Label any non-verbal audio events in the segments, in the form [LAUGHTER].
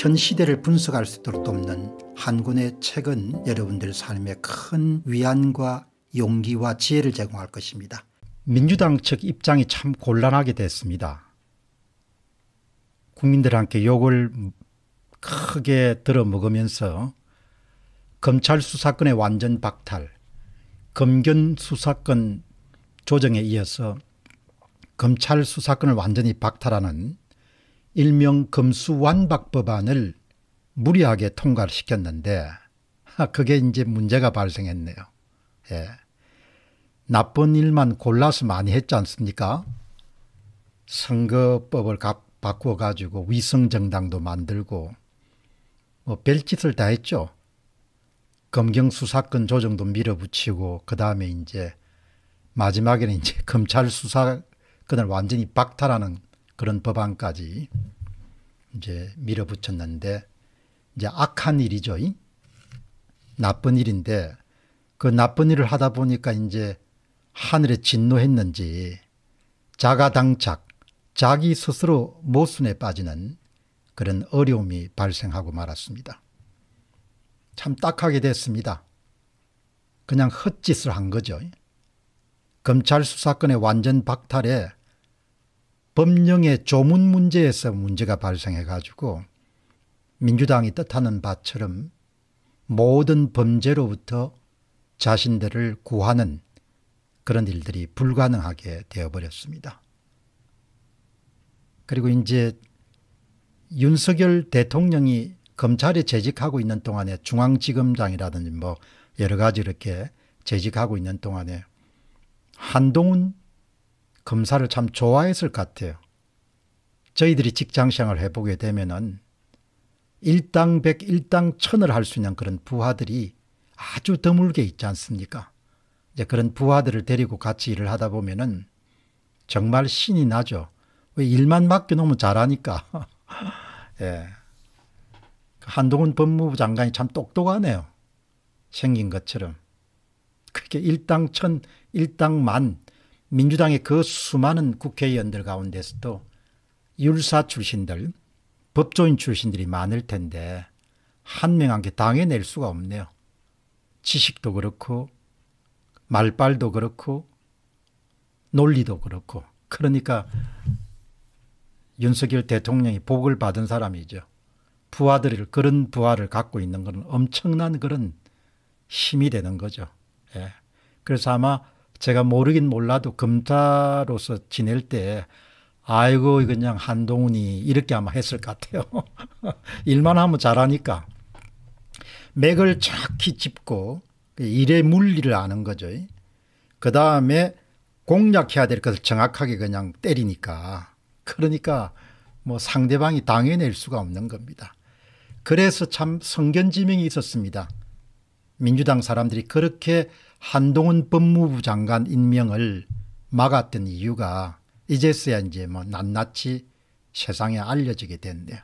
현 시대를 분석할 수 있도록 돕는 한 권의 책은 여러분들 삶에 큰 위안과 용기와 지혜를 제공할 것입니다. 민주당 측 입장이 참 곤란하게 됐습니다. 국민들한테 욕을 크게 들어먹으면서 검찰 수사권의 완전 박탈, 검견 수사권 조정에 이어서 검찰 수사권을 완전히 박탈하는 일명 금수완박법안을 무리하게 통과를 시켰는데 그게 이제 문제가 발생했네요. 예. 나쁜 일만 골라서 많이 했지 않습니까? 선거법을 바꿔가지고 위성정당도 만들고 뭐 별짓을 다 했죠. 검경수사권 조정도 밀어붙이고 그 다음에 이제 마지막에는 이제 검찰 수사권을 완전히 박탈하는 그런 법안까지 이제 밀어붙였는데 이제 악한 일이죠. 나쁜 일인데 그 나쁜 일을 하다 보니까 이제 하늘에 진노했는지 자가당착 자기 스스로 모순에 빠지는 그런 어려움이 발생하고 말았습니다. 참 딱하게 됐습니다. 그냥 헛짓을 한 거죠. 검찰 수사권의 완전 박탈에 법령의 조문 문제에서 문제가 발생해 가지고 민주당이 뜻하는 바처럼 모든 범죄로부터 자신들을 구하는 그런 일들이 불가능하게 되어버렸습니다. 그리고 이제 윤석열 대통령이 검찰에 재직하고 있는 동안에 중앙지검장이라든지 뭐 여러 가지 이렇게 재직하고 있는 동안에 한동훈 검사를 참 좋아했을 것 같아요. 저희들이 직장생활을 해보게 되면은 일당 백, 일당 천을 할 수 있는 그런 부하들이 아주 드물게 있지 않습니까? 이제 그런 부하들을 데리고 같이 일을 하다 보면은 정말 신이 나죠. 왜 일만 맡겨놓으면 잘하니까. [LAUGHS] 예. 한동훈 법무부 장관이 참 똑똑하네요. 생긴 것처럼. 그렇게 일당 천, 일당 만, 민주당의 그 수많은 국회의원들 가운데서도 율사 출신들, 법조인 출신들이 많을 텐데 한 명 한 개 당해낼 수가 없네요. 지식도 그렇고 말빨도 그렇고 논리도 그렇고 그러니까 윤석열 대통령이 복을 받은 사람이죠. 부하들을 그런 부하를 갖고 있는 것은 엄청난 그런 힘이 되는 거죠. 예. 그래서 아마 제가 모르긴 몰라도 검사로서 지낼 때 아이고 그냥 한동훈이 이렇게 아마 했을 것 같아요. [LAUGHS] 일만 하면 잘하니까 맥을 정확히 짚고 그 일의 물리를 아는 거죠. 그 다음에 공략해야 될 것을 정확하게 그냥 때리니까 그러니까 뭐 상대방이 당해낼 수가 없는 겁니다. 그래서 참 성견지명이 있었습니다. 민주당 사람들이 그렇게 한동훈 법무부 장관 임명을 막았던 이유가 이제서야 이제 뭐 낱낱이 세상에 알려지게 됐는데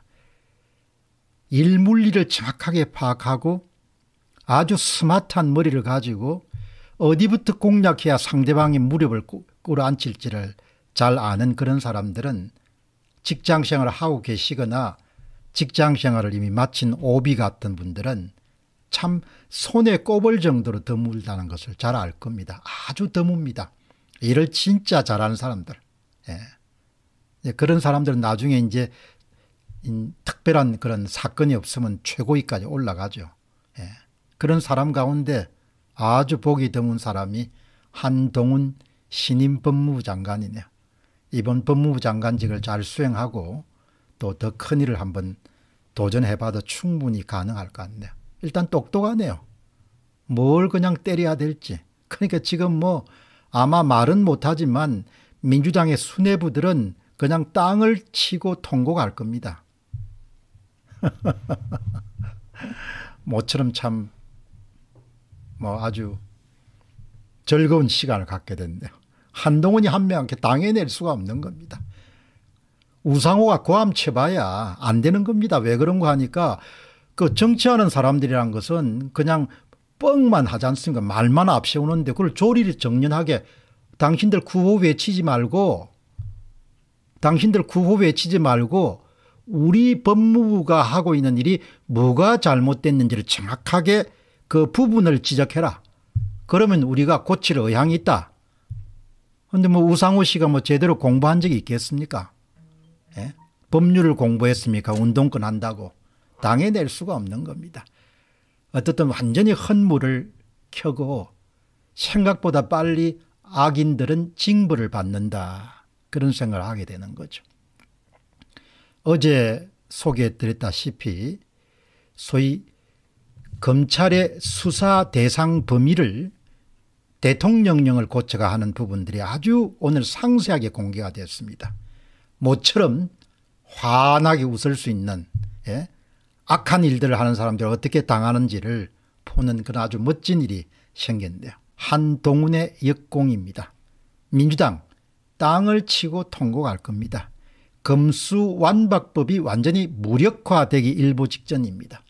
일 물리를 정확하게 파악하고 아주 스마트한 머리를 가지고 어디부터 공략해야 상대방이 무릎을 꿇어앉힐지를 잘 아는 그런 사람들은 직장생활을 하고 계시거나 직장생활을 이미 마친 오비 같은 분들은 참 손에 꼽을 정도로 드물다는 것을 잘 알 겁니다. 아주 드뭅니다. 일을 진짜 잘하는 사람들. 예. 그런 사람들은 나중에 이제 특별한 그런 사건이 없으면 최고위까지 올라가죠. 예. 그런 사람 가운데 아주 보기 드문 사람이 한동훈 신임 법무부 장관이네요. 이번 법무부 장관직을 잘 수행하고 또 더 큰 일을 한번 도전해봐도 충분히 가능할 것 같네요. 일단 똑똑하네요. 뭘 그냥 때려야 될지. 그러니까 지금 뭐 아마 말은 못하지만 민주당의 수뇌부들은 그냥 땅을 치고 통곡할 겁니다. [LAUGHS] 모처럼 참 뭐 아주 즐거운 시간을 갖게 됐네요. 한동훈이 한 명한테 당해낼 수가 없는 겁니다. 우상호가 고함 쳐봐야 안 되는 겁니다. 왜 그런 거 하니까 그 정치하는 사람들이란 것은 그냥 뻥만 하지 않습니까? 말만 앞세우는데 그걸 조리를 정연하게 당신들 구호 외치지 말고 당신들 구호 외치지 말고 우리 법무부가 하고 있는 일이 뭐가 잘못됐는지를 정확하게 그 부분을 지적해라. 그러면 우리가 고칠 의향이 있다. 그런데 뭐 우상호 씨가 뭐 제대로 공부한 적이 있겠습니까? 예? 법률을 공부했습니까? 운동권 한다고. 당해낼 수가 없는 겁니다. 어쨌든 완전히 헌물을 켜고 생각보다 빨리 악인들은 징벌을 받는다. 그런 생각을 하게 되는 거죠. 어제 소개해드렸다시피 소위 검찰의 수사 대상 범위를 대통령령을 고쳐가 하는 부분들이 아주 오늘 상세하게 공개가 됐습니다. 모처럼 환하게 웃을 수 있는 예? 악한 일들을 하는 사람들 어떻게 당하는지를 보는 그런 아주 멋진 일이 생겼는데요. 한동훈의 역공입니다. 민주당 땅을 치고 통곡할 겁니다. 검수 완박법이 완전히 무력화되기 일보 직전입니다.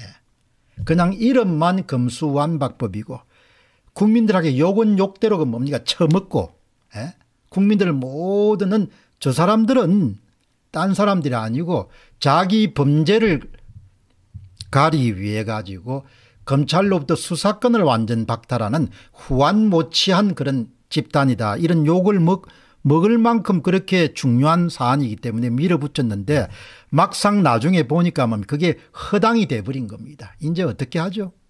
예. 그냥 이름만 검수 완박법이고 국민들에게 욕은 욕대로 그 뭡니까 처먹고 예? 국민들 모두는 저 사람들은 딴 사람들이 아니고 자기 범죄를 가리기 위해 가지고 검찰로부터 수사권을 완전 박탈하는 후한 모치한 그런 집단이다. 이런 욕을 먹, 먹을 만큼 그렇게 중요한 사안이기 때문에 밀어붙였는데 막상 나중에 보니까 뭐 그게 허당이 돼버린 겁니다. 이제 어떻게 하죠?